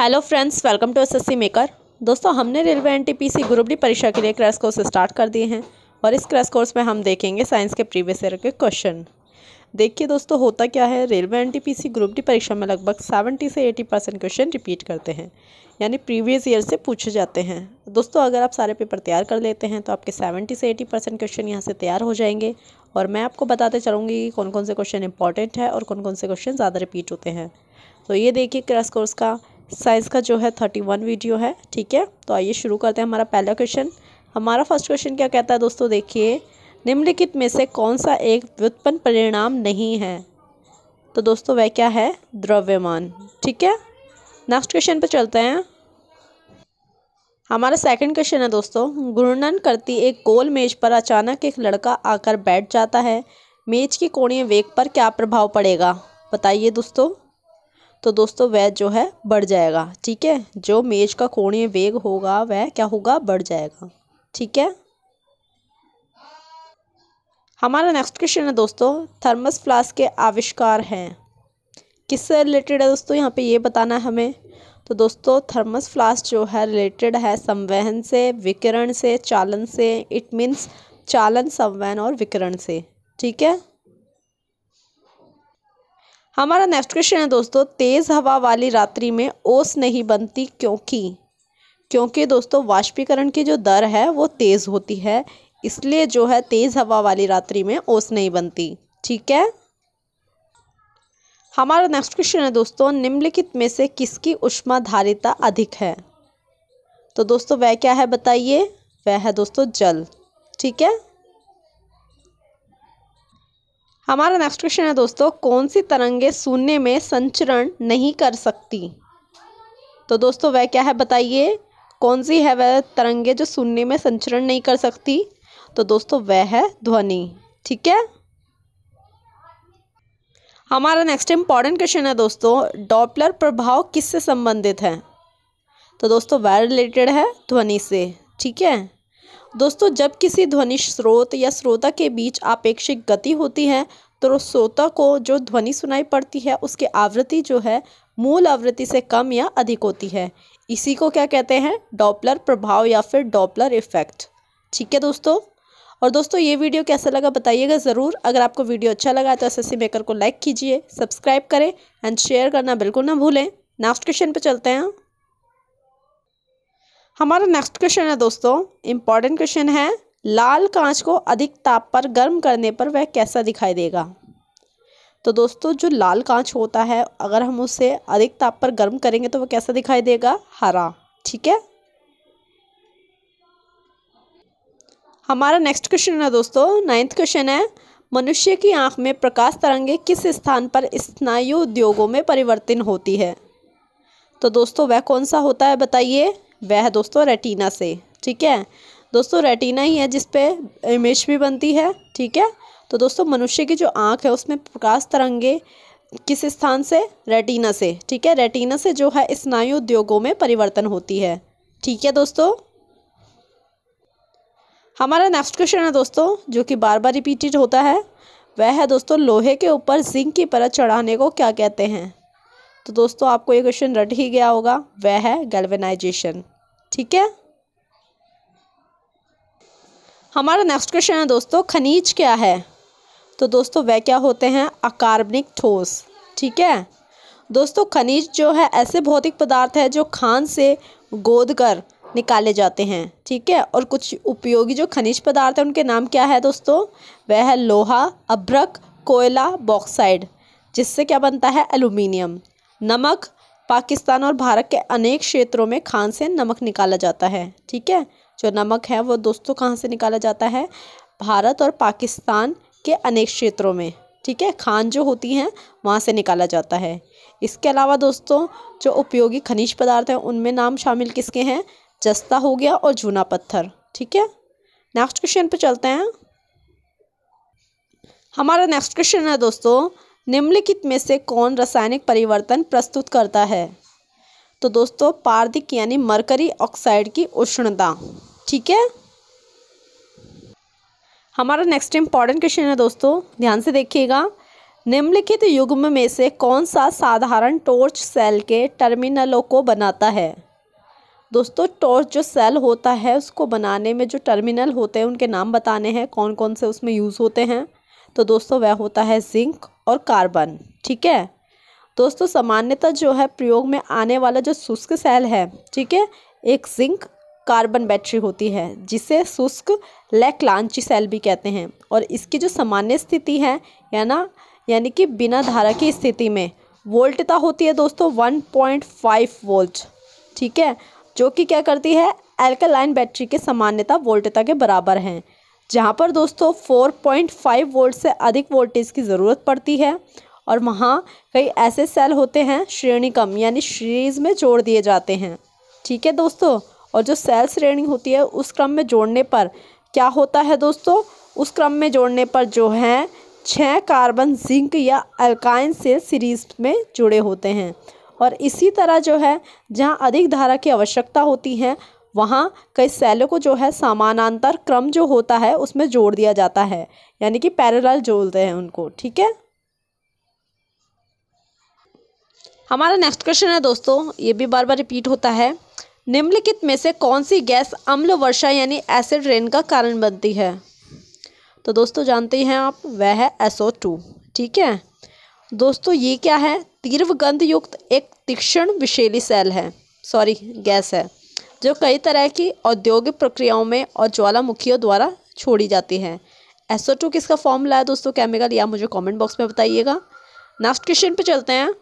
hello friends welcome to SSC maker दोस्तों हमने railway NTPC group D परीक्षा के लिए क्रैश कोर्स स्टार्ट कर दिए हैं और इस क्रैश कोर्स में हम देखेंगे साइंस के प्रीवियस ईयर के क्वेश्चन देखिए दोस्तों होता क्या है रेलवे एनटीपीसी ग्रुप डी परीक्षा में लगभग सेवेंटी से एटी परसेंट क्वेश्चन रिपीट करते हैं यानी प्रीवियस ईयर से पूछे जाते हैं दोस्तों अगर आप सारे पेपर तैयार कर लेते हैं तो आपके सेवेंटी से एटी परसेंट क्वेश्चन यहाँ से तैयार हो जाएंगे और मैं आपको बताते चलूँगी कि कौन कौन से क्वेश्चन इंपॉर्टेंट है और कौन कौन से क्वेश्चन ज़्यादा रिपीट होते हैं तो ये देखिए क्रैश कोर्स का साइज़ का जो है थर्टी वन वीडियो है ठीक है तो आइए शुरू करते हैं हमारा पहला क्वेश्चन हमारा फर्स्ट क्वेश्चन क्या कहता है दोस्तों देखिए निम्नलिखित में से कौन सा एक व्युत्पन्न परिणाम नहीं है तो दोस्तों वह क्या है द्रव्यमान ठीक है नेक्स्ट क्वेश्चन पर चलते हैं हमारा सेकंड क्वेश्चन है दोस्तों घूर्णन करती एक गोल मेज पर अचानक एक लड़का आकर बैठ जाता है मेज की कोणीय वेग पर क्या प्रभाव पड़ेगा बताइए दोस्तों तो दोस्तों वह जो है बढ़ जाएगा ठीक है जो मेज का कोणीय वेग होगा वह क्या होगा बढ़ जाएगा ठीक है हमारा नेक्स्ट क्वेश्चन है दोस्तों थर्मस फ्लास्क के आविष्कार हैं किससे रिलेटेड है दोस्तों यहाँ पे ये बताना है हमें तो दोस्तों थर्मस फ्लास्क जो है रिलेटेड है संवहन से विकिरण से चालन से इट मीन्स चालन संवहन और विकिरण से ठीक है हमारा नेक्स्ट क्वेश्चन है दोस्तों तेज़ हवा वाली रात्रि में ओस नहीं बनती क्योंकि क्योंकि दोस्तों वाष्पीकरण की जो दर है वो तेज़ होती है इसलिए जो है तेज़ हवा वाली रात्रि में ओस नहीं बनती ठीक है हमारा नेक्स्ट क्वेश्चन है दोस्तों निम्नलिखित में से किसकी धारिता अधिक है तो दोस्तों वह क्या है बताइए वह है दोस्तों जल ठीक है हमारा नेक्स्ट क्वेश्चन है दोस्तों कौन सी तरंगे शून्य में संचरण नहीं कर सकती तो दोस्तों वह क्या है बताइए कौन सी है वह तरंगे जो शून्य में संचरण नहीं कर सकती तो दोस्तों वह है ध्वनि ठीक है हमारा नेक्स्ट इम्पॉर्टेंट क्वेश्चन है दोस्तों डॉपलर प्रभाव किससे संबंधित है तो दोस्तों वह रिलेटेड है ध्वनि से ठीक है दोस्तों जब किसी ध्वनि स्रोत या श्रोता के बीच आपेक्षिक गति होती है तो श्रोता को जो ध्वनि सुनाई पड़ती है उसकी आवृत्ति जो है मूल आवृत्ति से कम या अधिक होती है इसी को क्या कहते हैं डॉपलर प्रभाव या फिर डॉपलर इफेक्ट ठीक है दोस्तों और दोस्तों ये वीडियो कैसा लगा बताइएगा ज़रूर अगर आपको वीडियो अच्छा लगा तो एस मेकर को लाइक कीजिए सब्सक्राइब करें एंड शेयर करना बिल्कुल ना भूलें नेक्स्ट क्वेश्चन पर चलते हैं हमारा नेक्स्ट क्वेश्चन है दोस्तों इम्पॉर्टेंट क्वेश्चन है लाल कांच को अधिक ताप पर गर्म करने पर वह कैसा दिखाई देगा तो दोस्तों जो लाल कांच होता है अगर हम उसे अधिक ताप पर गर्म करेंगे तो वह कैसा दिखाई देगा हरा ठीक है हमारा नेक्स्ट क्वेश्चन है दोस्तों नाइन्थ क्वेश्चन है मनुष्य की आंख में प्रकाश तरंगे किस स्थान पर स्नायु उद्योगों में परिवर्तन होती है तो दोस्तों वह कौन सा होता है बताइए वह दोस्तों रेटिना से ठीक है दोस्तों रेटिना ही है जिसपे इमेज भी बनती है ठीक है तो दोस्तों मनुष्य की जो आँख है उसमें प्रकाश तरंगे किस स्थान से रेटिना से ठीक है रेटिना से जो है स्नायु उद्योगों में परिवर्तन होती है ठीक है दोस्तों हमारा नेक्स्ट क्वेश्चन है दोस्तों जो कि बार बार रिपीटेड होता है वह है दोस्तों लोहे के ऊपर जिंक की परत चढ़ाने को क्या कहते हैं तो दोस्तों आपको ये क्वेश्चन रट ही गया होगा वह है गैल्वेनाइजेशन ठीक है हमारा नेक्स्ट क्वेश्चन है दोस्तों खनिज क्या है तो दोस्तों वह क्या होते हैं अकार्बनिक ठोस ठीक है दोस्तों खनिज जो है ऐसे भौतिक पदार्थ है जो खान से गोद कर निकाले जाते हैं ठीक है और कुछ उपयोगी जो खनिज पदार्थ हैं उनके नाम क्या है दोस्तों वह है लोहा अभ्रक कोयला बॉक्साइड जिससे क्या बनता है एल्यूमिनियम नमक पाकिस्तान और भारत के अनेक क्षेत्रों में खान से नमक निकाला जाता है ठीक है जो नमक है वो दोस्तों कहाँ से निकाला जाता है भारत और पाकिस्तान के अनेक क्षेत्रों में ठीक है खान जो होती हैं वहाँ से निकाला जाता है इसके अलावा दोस्तों जो उपयोगी खनिज पदार्थ हैं उनमें नाम शामिल किसके हैं जस्ता हो गया और जूना पत्थर ठीक है नेक्स्ट क्वेश्चन पे चलते हैं हमारा नेक्स्ट क्वेश्चन है दोस्तों निम्नलिखित में से कौन रासायनिक परिवर्तन प्रस्तुत करता है तो दोस्तों पारदिक यानी मरकरी ऑक्साइड की उष्णता ठीक है हमारा नेक्स्ट इम्पॉर्टेंट क्वेश्चन है दोस्तों ध्यान से देखिएगा निम्नलिखित युग्म में से कौन सा साधारण टॉर्च सेल के टर्मिनलों को बनाता है दोस्तों टॉर्च जो सेल होता है उसको बनाने में जो टर्मिनल होते हैं उनके नाम बताने हैं कौन कौन से उसमें यूज़ होते हैं तो दोस्तों वह होता है जिंक और कार्बन ठीक है दोस्तों सामान्यतः जो है प्रयोग में आने वाला जो शुष्क सेल है ठीक है एक जिंक कार्बन बैटरी होती है जिसे शुष्क लैकलांची सेल भी कहते हैं और इसकी जो सामान्य स्थिति है या ना यानी कि बिना धारा की स्थिति में वोल्टता होती है दोस्तों 1.5 वोल्ट ठीक है जो कि क्या करती है एल्कलाइन बैटरी के सामान्यता वोल्टता के बराबर हैं जहाँ पर दोस्तों 4.5 वोल्ट से अधिक वोल्टेज की ज़रूरत पड़ती है और वहाँ कई ऐसे सेल होते हैं श्रेणी कम यानी श्रीज में जोड़ दिए जाते हैं ठीक है दोस्तों और जो सेल श्रेणी होती है उस क्रम में जोड़ने पर क्या होता है दोस्तों उस क्रम में जोड़ने पर जो है छः कार्बन जिंक या अल्काइन सेल सीरीज में जुड़े होते हैं और इसी तरह जो है जहाँ अधिक धारा की आवश्यकता होती है वहाँ कई सेलों को जो है समानांतर क्रम जो होता है उसमें जोड़ दिया जाता है यानी कि पैरेलल जोड़ते हैं उनको ठीक है हमारा नेक्स्ट क्वेश्चन है दोस्तों ये भी बार बार रिपीट होता है निम्नलिखित में से कौन सी गैस अम्ल वर्षा यानी एसिड रेन का कारण बनती है तो दोस्तों जानते हैं आप वह है एसओ टू ठीक है दोस्तों ये क्या है तीव्र गंध युक्त एक तीक्ष्ण विशेली सेल है सॉरी गैस है जो कई तरह की औद्योगिक प्रक्रियाओं में और ज्वालामुखियों द्वारा छोड़ी जाती हैं एसओ टू किसका फॉर्मूला है दोस्तों केमिकल या मुझे कमेंट बॉक्स में बताइएगा नेक्स्ट क्वेश्चन पे चलते हैं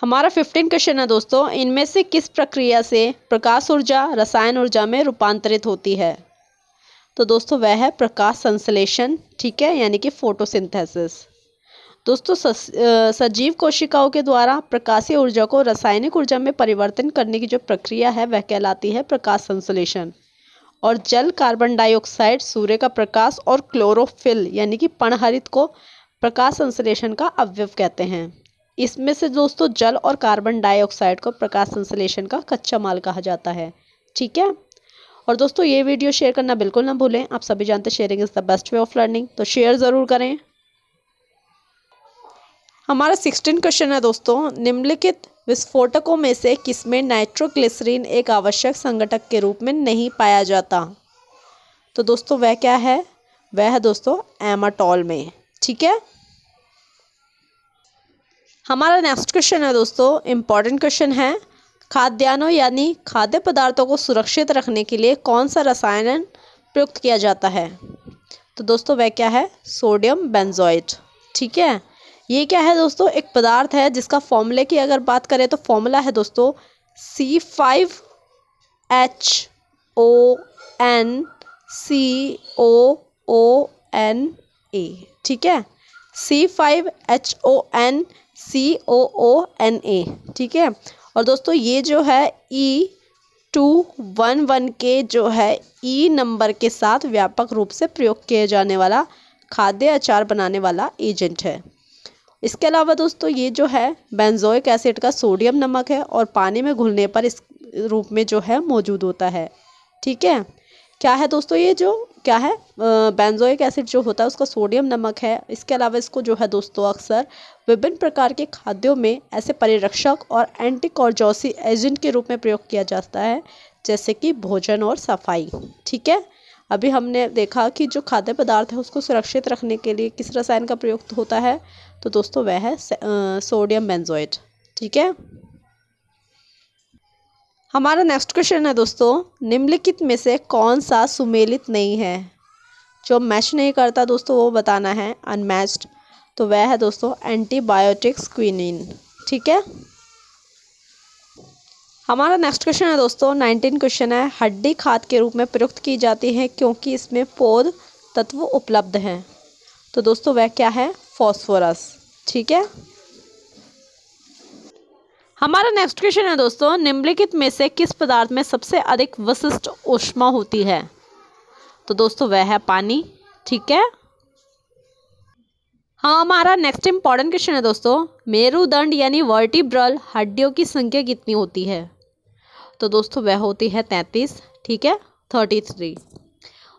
हमारा फिफ्टीन क्वेश्चन है दोस्तों इनमें से किस प्रक्रिया से प्रकाश ऊर्जा रसायन ऊर्जा में रूपांतरित होती है तो दोस्तों वह है प्रकाश संश्लेषण ठीक है यानी कि फोटोसिंथेसिस दोस्तों सस, सजीव कोशिकाओं के द्वारा प्रकाशीय ऊर्जा को रासायनिक ऊर्जा में परिवर्तन करने की जो प्रक्रिया है वह कहलाती है प्रकाश संश्लेषण और जल कार्बन डाइऑक्साइड सूर्य का प्रकाश और क्लोरोफिल यानी कि पणहरित को प्रकाश संश्लेषण का अवयव कहते हैं इसमें से दोस्तों जल और कार्बन डाइऑक्साइड को प्रकाश संश्लेषण का कच्चा माल कहा जाता है ठीक है और दोस्तों ये वीडियो शेयर करना बिल्कुल ना भूलें आप सभी जानते sharing is the best way of learning तो शेयर ज़रूर करें हमारा सिक्सटीन क्वेश्चन है दोस्तों निम्नलिखित विस्फोटकों में से किसमें नाइट्रोग्लिसरीन एक आवश्यक संगठक के रूप में नहीं पाया जाता तो दोस्तों वह क्या है वह है दोस्तों एमाटॉल में ठीक है हमारा नेक्स्ट क्वेश्चन है दोस्तों इम्पॉर्टेंट क्वेश्चन है खाद्यान्नों यानी खाद्य पदार्थों को सुरक्षित रखने के लिए कौन सा रसायन प्रयुक्त किया जाता है तो दोस्तों वह क्या है सोडियम बेंजोइट ठीक है ये क्या है दोस्तों एक पदार्थ है जिसका फॉर्मूले की अगर बात करें तो फॉर्मूला है दोस्तों C five H O N C O O N A ठीक है C five H O N C O O N A ठीक है और दोस्तों ये जो है ई टू वन वन के जो है ई e नंबर के साथ व्यापक रूप से प्रयोग किए जाने वाला खाद्य अचार बनाने वाला एजेंट है इसके अलावा दोस्तों ये जो है बेंजोइक एसिड का सोडियम नमक है और पानी में घुलने पर इस रूप में जो है मौजूद होता है ठीक है क्या है दोस्तों ये जो क्या है बेंजोइक एसिड जो होता है उसका सोडियम नमक है इसके अलावा इसको जो है दोस्तों अक्सर विभिन्न प्रकार के खाद्यों में ऐसे परिरक्षक और एंटीकॉर्जोसी एजेंट के रूप में प्रयोग किया जाता है जैसे कि भोजन और सफाई ठीक है अभी हमने देखा कि जो खाद्य पदार्थ है उसको सुरक्षित रखने के लिए किस रसायन का प्रयोग होता है तो दोस्तों वह है सोडियम बेंजोइट ठीक है हमारा नेक्स्ट क्वेश्चन है दोस्तों निम्नलिखित में से कौन सा सुमेलित नहीं है जो मैच नहीं करता दोस्तों वो बताना है अनमैच्ड तो वह है दोस्तों एंटीबायोटिक्स क्विनिन ठीक है हमारा नेक्स्ट क्वेश्चन है दोस्तों नाइनटीन क्वेश्चन है हड्डी खाद के रूप में प्रयुक्त की जाती है क्योंकि इसमें पौध तत्व उपलब्ध हैं तो दोस्तों वह क्या है फॉस्फोरस ठीक है हमारा नेक्स्ट क्वेश्चन है दोस्तों निम्नलिखित में से किस पदार्थ में सबसे अधिक विशिष्ट ऊष्मा होती है तो दोस्तों वह है पानी ठीक है हाँ हमारा नेक्स्ट इंपॉर्टेंट क्वेश्चन है दोस्तों मेरुदंड यानी वर्टिब्रल हड्डियों की संख्या कितनी होती है तो दोस्तों वह होती है तैंतीस ठीक है थर्टी थ्री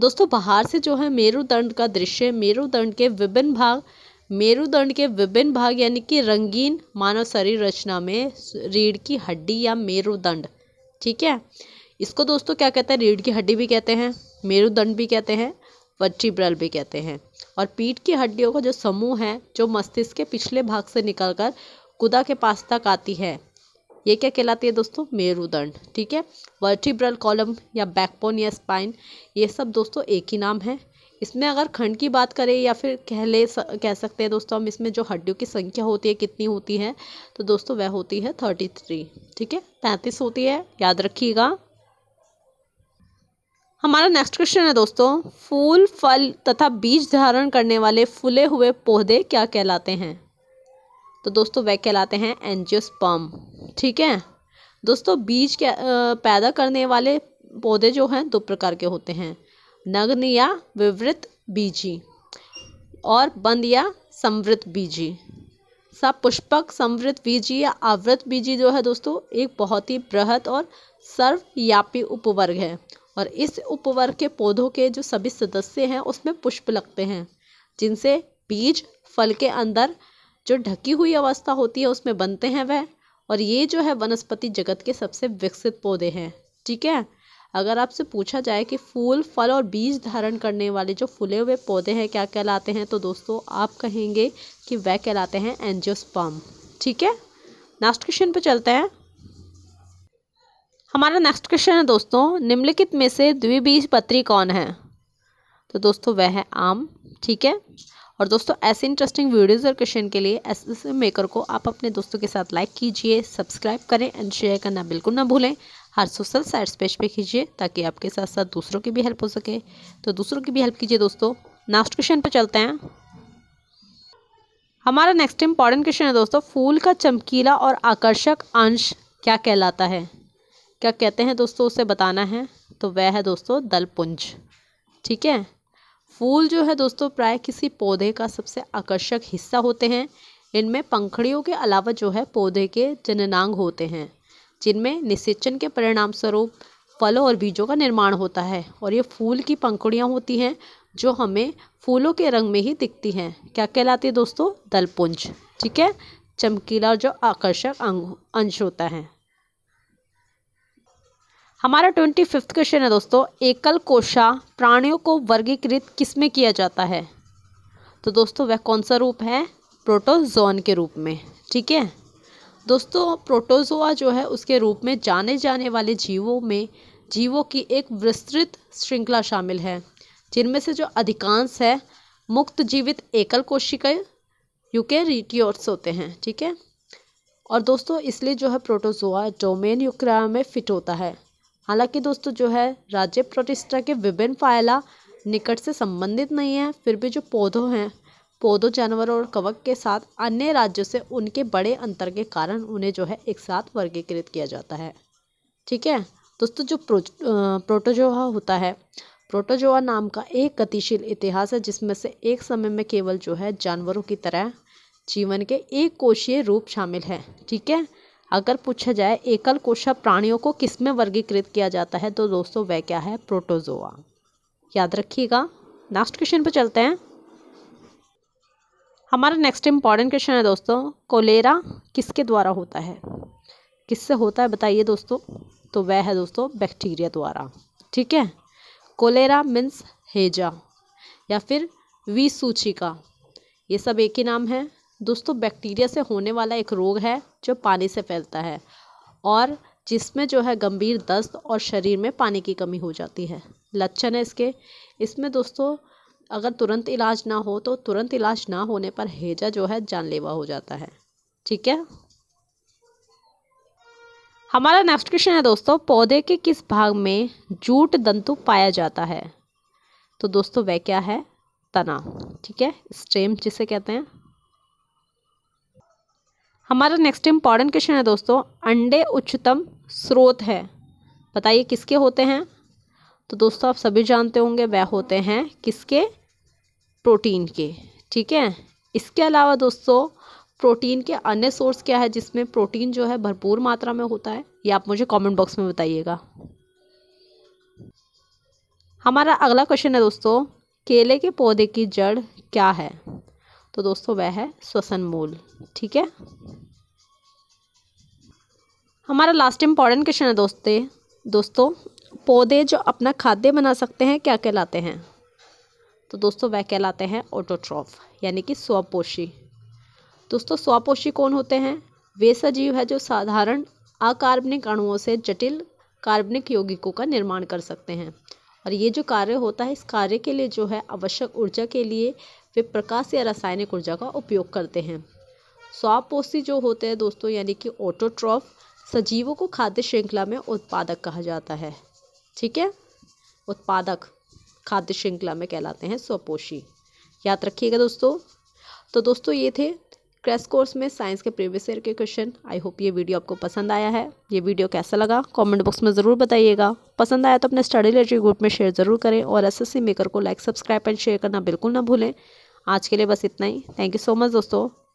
दोस्तों बाहर से जो है मेरुदंड का दृश्य मेरुदंड के विभिन्न भाग मेरुदंड के विभिन्न भाग यानी कि रंगीन मानव शरीर रचना में रीढ़ की हड्डी या मेरुदंड ठीक है इसको दोस्तों क्या कहते हैं रीढ़ की हड्डी भी कहते हैं मेरुदंड भी कहते हैं वर्टिब्रल भी कहते हैं और पीठ की हड्डियों का जो समूह है जो मस्तिष्क के पिछले भाग से निकलकर कुदा के पास तक आती है ये क्या कहलाती है दोस्तों मेरुदंड ठीक है वर्टिब्रल कॉलम या बैकबोन या स्पाइन ये सब दोस्तों एक ही नाम है इसमें अगर खंड की बात करें या फिर कह ले कह सकते हैं दोस्तों हम इसमें जो हड्डियों की संख्या होती है कितनी होती है तो दोस्तों वह होती है थर्टी थ्री ठीक है पैंतीस होती है याद रखिएगा हमारा नेक्स्ट क्वेश्चन है दोस्तों फूल फल तथा बीज धारण करने वाले फूले हुए पौधे क्या कहलाते हैं तो दोस्तों वह कहलाते हैं एनजियोस्पम ठीक है दोस्तों बीज पैदा करने वाले पौधे जो हैं दो प्रकार के होते हैं नग्न या विवृत बीजी और बंद या समृत बीजी सब पुष्पक समृत बीजी या आवृत बीजी जो है दोस्तों एक बहुत ही बृहद और सर्वयापी उपवर्ग है और इस उपवर्ग के पौधों के जो सभी सदस्य हैं उसमें पुष्प लगते हैं जिनसे बीज फल के अंदर जो ढकी हुई अवस्था होती है उसमें बनते हैं वह और ये जो है वनस्पति जगत के सबसे विकसित पौधे हैं ठीक है अगर आपसे पूछा जाए कि फूल फल और बीज धारण करने वाले जो फूले हुए पौधे हैं क्या कहलाते हैं तो दोस्तों आप कहेंगे कि वह कहलाते हैं एनजियोस्पम ठीक है नेक्स्ट क्वेश्चन पे चलते हैं हमारा नेक्स्ट क्वेश्चन है दोस्तों निम्नलिखित में से द्विबीज पत्री कौन है तो दोस्तों वह है आम ठीक है और दोस्तों ऐसे इंटरेस्टिंग वीडियोस और क्वेश्चन के लिए एस मेकर को आप अपने दोस्तों के साथ लाइक कीजिए सब्सक्राइब करें एंड शेयर करना बिल्कुल ना भूलें हर सोशल साइट्स पेज पे कीजिए ताकि आपके साथ साथ दूसरों की भी हेल्प हो सके तो दूसरों की भी हेल्प कीजिए दोस्तों लास्ट क्वेश्चन पर चलते हैं हमारा नेक्स्ट इम्पॉर्टेंट क्वेश्चन है दोस्तों फूल का चमकीला और आकर्षक अंश क्या कहलाता है क्या कहते हैं दोस्तों उसे बताना है तो वह है दोस्तों दलपुंज ठीक है फूल जो है दोस्तों प्राय किसी पौधे का सबसे आकर्षक हिस्सा होते हैं इनमें पंखड़ियों के अलावा जो है पौधे के जननांग होते हैं जिनमें निषेचन के परिणाम स्वरूप फलों और बीजों का निर्माण होता है और ये फूल की पंखुड़ियाँ होती हैं जो हमें फूलों के रंग में ही दिखती हैं क्या कहलाती है दोस्तों दलपुंज ठीक है चमकीला जो आकर्षक अंग अंश होता है हमारा ट्वेंटी फिफ्थ क्वेश्चन है दोस्तों एकल कोशा प्राणियों को वर्गीकृत किस में किया जाता है तो दोस्तों वह कौन सा रूप है प्रोटोजोन के रूप में ठीक है दोस्तों प्रोटोजोआ जो है उसके रूप में जाने जाने वाले जीवों में जीवों की एक विस्तृत श्रृंखला शामिल है जिनमें से जो अधिकांश है मुक्त जीवित एकल यूके यूकेरियोट्स होते हैं ठीक है और दोस्तों इसलिए जो है प्रोटोजोआ डोमेन यूक्रा में फिट होता है हालांकि दोस्तों जो है राज्य प्रोटिस्टा के विभिन्न फायला निकट से संबंधित नहीं है फिर भी जो पौधों हैं पौधों जानवरों और कवक के साथ अन्य राज्यों से उनके बड़े अंतर के कारण उन्हें जो है एक साथ वर्गीकृत किया जाता है ठीक है दोस्तों जो प्रो, प्रोटोजोआ होता है प्रोटोजोआ नाम का एक गतिशील इतिहास है जिसमें से एक समय में केवल जो है जानवरों की तरह जीवन के एक कोशीय रूप शामिल है ठीक है अगर पूछा जाए एकल कोशा प्राणियों को किस में वर्गीकृत किया जाता है तो दोस्तों वह क्या है प्रोटोजोआ याद रखिएगा लास्ट क्वेश्चन पर चलते हैं हमारा नेक्स्ट इम्पॉर्टेंट क्वेश्चन है दोस्तों कोलेरा किसके द्वारा होता है किससे होता है बताइए दोस्तों तो वह है दोस्तों बैक्टीरिया द्वारा ठीक है कोलेरा मीन्स हेजा या फिर वी सूचिका ये सब एक ही नाम है दोस्तों बैक्टीरिया से होने वाला एक रोग है जो पानी से फैलता है और जिसमें जो है गंभीर दस्त और शरीर में पानी की कमी हो जाती है लक्षण है इसके इसमें दोस्तों अगर तुरंत इलाज ना हो तो तुरंत इलाज ना होने पर हेजा जो है जानलेवा हो जाता है ठीक है हमारा नेक्स्ट क्वेश्चन है दोस्तों पौधे के किस भाग में जूट दंतु पाया जाता है तो दोस्तों वह क्या है तना ठीक है स्टेम जिसे कहते हैं हमारा नेक्स्ट इंपॉर्टेंट क्वेश्चन है दोस्तों अंडे उच्चतम स्रोत है बताइए किसके होते हैं तो दोस्तों आप सभी जानते होंगे वह होते हैं किसके प्रोटीन के ठीक है इसके अलावा दोस्तों प्रोटीन के अन्य सोर्स क्या है जिसमें प्रोटीन जो है भरपूर मात्रा में होता है ये आप मुझे कमेंट बॉक्स में बताइएगा हमारा अगला क्वेश्चन है दोस्तों केले के पौधे की जड़ क्या है तो दोस्तों वह है श्वसन मूल ठीक है हमारा लास्ट इम्पॉर्टेंट क्वेश्चन है दोस्तों दोस्तों पौधे जो अपना खाद्य बना सकते हैं क्या कहलाते हैं तो दोस्तों वह कहलाते हैं ऑटोट्रॉफ यानी कि स्वपोषी दोस्तों स्वपोषी कौन होते हैं वे सजीव है जो साधारण अकार्बनिक अणुओं से जटिल कार्बनिक यौगिकों का निर्माण कर सकते हैं और ये जो कार्य होता है इस कार्य के लिए जो है आवश्यक ऊर्जा के लिए वे प्रकाश या रासायनिक ऊर्जा का उपयोग करते हैं स्वापोषी जो होते हैं दोस्तों यानी कि ऑटोट्रॉफ सजीवों को खाद्य श्रृंखला में उत्पादक कहा जाता है ठीक है उत्पादक खाद्य श्रृंखला में कहलाते हैं स्वपोषी याद रखिएगा दोस्तों तो दोस्तों ये थे क्रैश कोर्स में साइंस के प्रीवियस ईयर के क्वेश्चन आई होप ये वीडियो आपको पसंद आया है ये वीडियो कैसा लगा कमेंट बॉक्स में ज़रूर बताइएगा पसंद आया तो अपने स्टडी रिलेटेड ग्रुप में शेयर ज़रूर करें और एसएससी मेकर को लाइक सब्सक्राइब एंड शेयर करना बिल्कुल ना भूलें आज के लिए बस इतना ही थैंक यू सो मच दोस्तों